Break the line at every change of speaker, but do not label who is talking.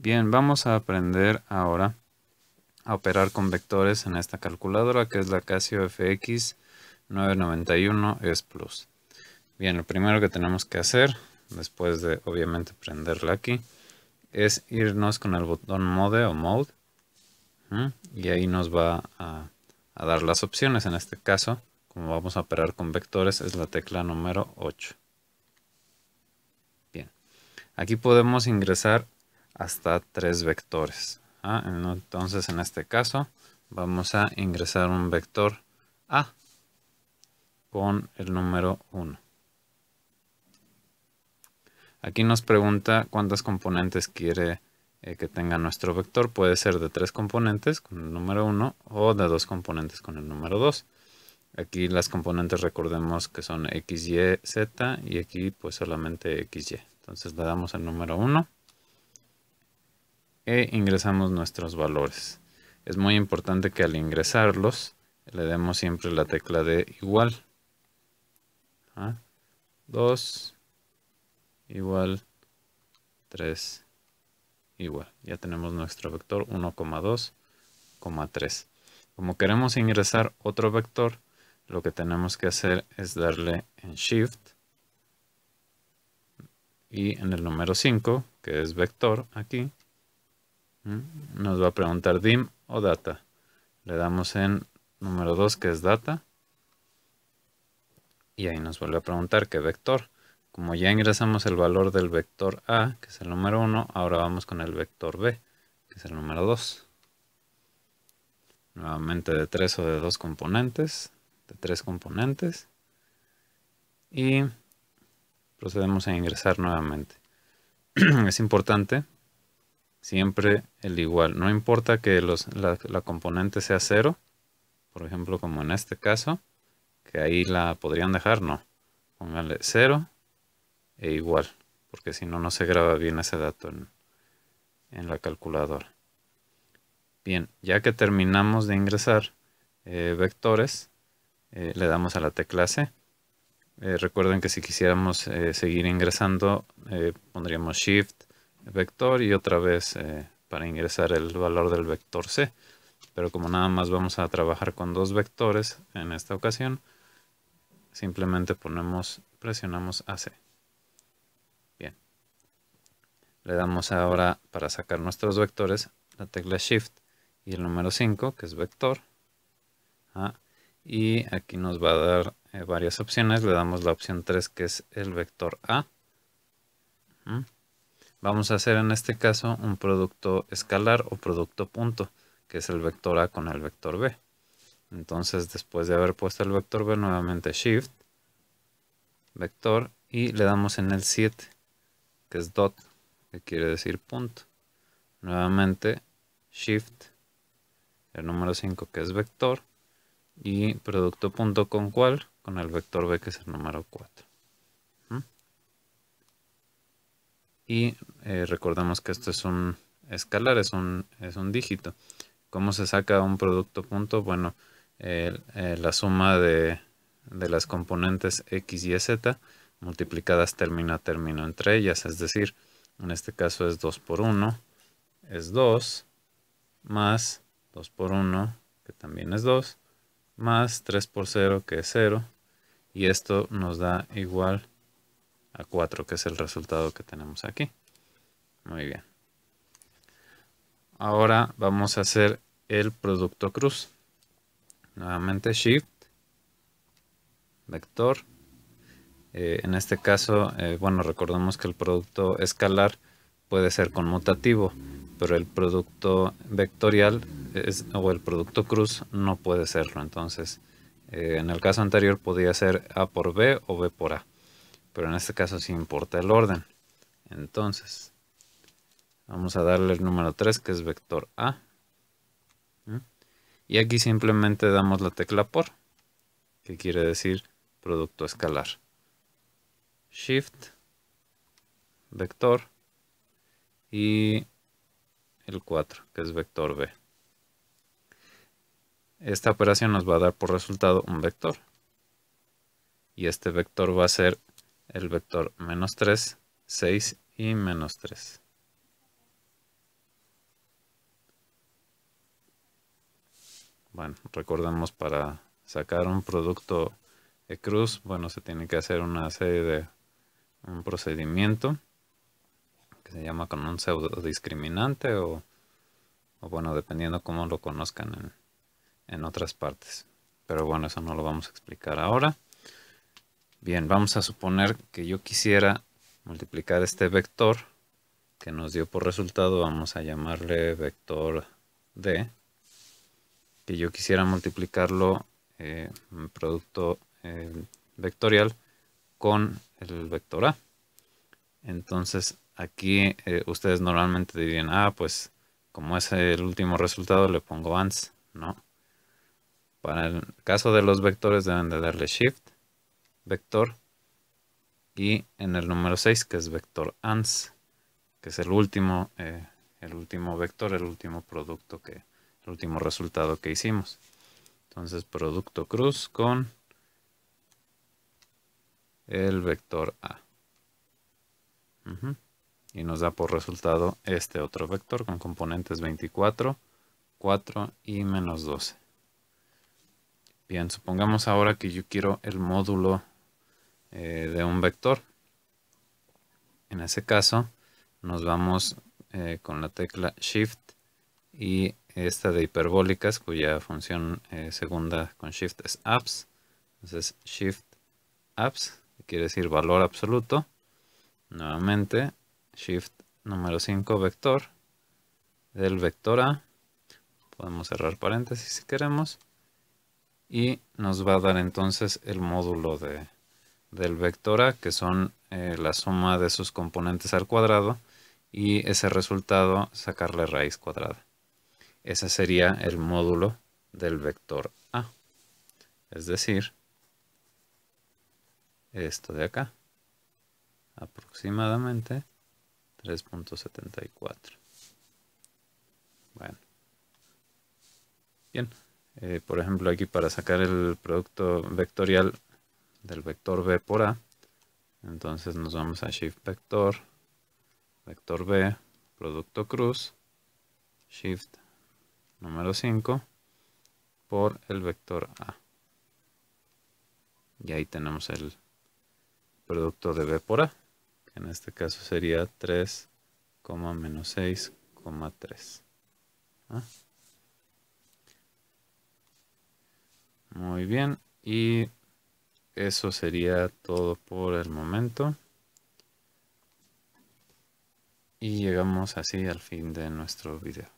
Bien, vamos a aprender ahora a operar con vectores en esta calculadora que es la Casio FX 991 S Plus. Bien, lo primero que tenemos que hacer, después de obviamente prenderla aquí, es irnos con el botón Mode o Mode. Y ahí nos va a, a dar las opciones. En este caso, como vamos a operar con vectores, es la tecla número 8. Bien, aquí podemos ingresar hasta tres vectores. Ah, entonces en este caso vamos a ingresar un vector A con el número 1. Aquí nos pregunta cuántas componentes quiere eh, que tenga nuestro vector. Puede ser de tres componentes con el número 1 o de dos componentes con el número 2. Aquí las componentes recordemos que son x, y, z y aquí pues solamente x, y. Entonces le damos el número 1 e ingresamos nuestros valores. Es muy importante que al ingresarlos le demos siempre la tecla de igual. 2 igual 3 igual. Ya tenemos nuestro vector 1,2,3. Como queremos ingresar otro vector, lo que tenemos que hacer es darle en Shift y en el número 5, que es vector aquí, Mm, nos va a preguntar dim o data. Le damos en número 2 que es data. Y ahí nos vuelve a preguntar qué vector. Como ya ingresamos el valor del vector A, que es el número 1, ahora vamos con el vector B, que es el número 2. Nuevamente de 3 o de 2 componentes, de 3 componentes. Y procedemos a ingresar nuevamente. es importante siempre el igual. No importa que la, componente sea cero, por ejemplo, como en este caso, que ahí la podrían dejar, no. Pónganle cero e igual, porque si no, no se graba bien ese dato en, la calculadora. Bien, ya que terminamos de ingresar eh, vectores, eh, le damos a la tecla C. Eh, recuerden que si quisiéramos seguir ingresando, pondríamos Shift, vector y otra vez eh, para ingresar el valor del vector C. Pero como nada más vamos a trabajar con dos vectores en esta ocasión, simplemente ponemos, presionamos AC. Bien. Le damos ahora para sacar nuestros vectores la tecla Shift y el número 5, que es vector. y aquí nos va a dar eh, varias opciones. Le damos la opción 3, que es el vector A. Vamos a hacer en este caso un producto escalar o producto punto, que es el vector A con el vector B. Entonces, después de haber puesto el vector B, nuevamente Shift, vector, y le damos en el 7, que es dot, que quiere decir punto. Nuevamente, Shift, el número 5, que es vector, y producto punto con cuál, con el vector B, que es el número 4. y eh, recordemos que esto es un escalar, es un, dígito. ¿Cómo se saca un producto punto? Bueno, eh, la suma de, de, las componentes x y z multiplicadas término a término entre ellas, es decir, en este caso es 2 por 1, es 2, más 2 por 1, que también es 2, más 3 por 0, que es 0, y esto nos da igual a 4, que es el resultado que tenemos aquí. Muy bien. Ahora vamos a hacer el producto cruz. Nuevamente Shift, Vector. Eh, en este caso, eh, bueno, recordemos que el producto escalar puede ser conmutativo, pero el producto vectorial o el producto cruz no puede serlo. Entonces, eh, en el caso anterior podía ser A por B o B por A pero en este caso sí importa el orden. Entonces, vamos a darle el número 3 que es vector A. ¿Mm? Y aquí simplemente damos la tecla por, que quiere decir producto escalar. Shift, vector y el 4 que es vector B. Esta operación nos va a dar por resultado un vector. Y este vector va a ser el vector menos 3, 6 y menos 3. Bueno, recordemos para sacar un producto de cruz, bueno, se tiene que hacer una serie de un procedimiento que se llama con un pseudo discriminante o, bueno, dependiendo cómo lo conozcan en otras partes. Pero bueno, eso no lo vamos a explicar ahora. Bien, vamos a suponer que yo quisiera multiplicar este vector que nos dio por resultado, vamos a llamarle vector D, que yo quisiera multiplicarlo eh, producto eh, vectorial con el vector A. Entonces aquí eh, ustedes normalmente dirían, ah, pues como es el último resultado le pongo ans, ¿no? Para el caso de los vectores deben de darle shift vector y en el número 6 que es vector ans que es el último eh, el último vector el último producto que el último resultado que hicimos entonces producto cruz con el vector a y nos da por resultado este otro vector con componentes 24 4 y menos 12 bien supongamos ahora que yo quiero el módulo eh, de un vector. En ese caso nos vamos eh, con la tecla Shift y esta de hiperbólicas cuya función eh, segunda con Shift es Apps. Entonces Shift Apps quiere decir valor absoluto. Nuevamente Shift número 5 vector del vector A. Podemos cerrar paréntesis si queremos. Y nos va a dar entonces el módulo de, del vector A, que son eh, la suma de sus componentes al cuadrado, y ese resultado sacarle raíz cuadrada. Ese sería el módulo del vector A. Es decir, esto de acá, aproximadamente 3.74. Bueno. Bien. Eh, por ejemplo, aquí para sacar el producto vectorial del vector B por A. Entonces nos vamos a Shift Vector, Vector B, Producto Cruz, Shift número 5 por el vector A. Y ahí tenemos el producto de B por A, que en este caso sería 3, menos 6,3. ¿Ah? Muy bien, y eso sería todo por el momento. Y llegamos así al fin de nuestro video.